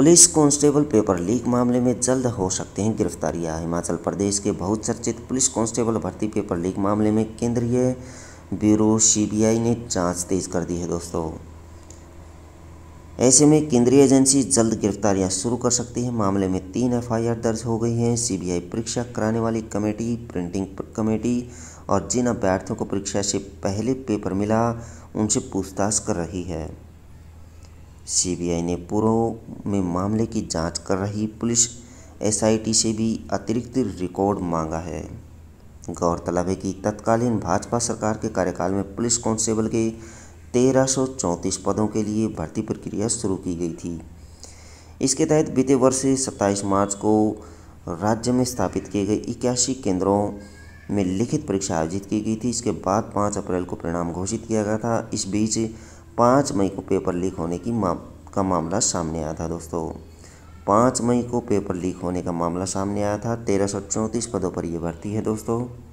police constable paper leak मामले में जल्द हो सकते हैं गिरफ्तारियां हिमाचल प्रदेश के बहुत चर्चित पुलिस कांस्टेबल भर्ती पेपर लीक मामले में केंद्रीय ब्यूरो सीबीआई ने जांच तेज कर दी है दोस्तों ऐसे में केंद्रीय एजेंसी जल्द गिरफ्तारियां शुरू कर सकती है मामले में तीन एफआईआर दर्ज हो गई हैं सीबीआई परीक्षा कराने वाली कमेटी प्रिंटिंग कमेटी और जिन अभ्यर्थियों को परीक्षा से पहले पेपर मिला उनसे पूछताछ कर रही है सीबीआई ने पूर्व में मामले की जांच कर रही पुलिस एसआईटी से भी अतिरिक्त रिकॉर्ड मांगा है गौरतलब है कि तत्कालीन भाजपा सरकार के कार्यकाल में पुलिस कांस्टेबल के तेरह पदों के लिए भर्ती प्रक्रिया शुरू की गई थी इसके तहत बीते वर्ष सत्ताईस मार्च को राज्य में स्थापित किए गए इक्यासी केंद्रों में लिखित परीक्षा आयोजित की गई थी इसके बाद पाँच अप्रैल को परिणाम घोषित किया गया था इस बीच पाँच मई को पेपर लीक होने की मा, का मामला सामने आया था दोस्तों पाँच मई को पेपर लीक होने का मामला सामने आया था तेरह सौ चौंतीस पदों पर यह भर्ती है दोस्तों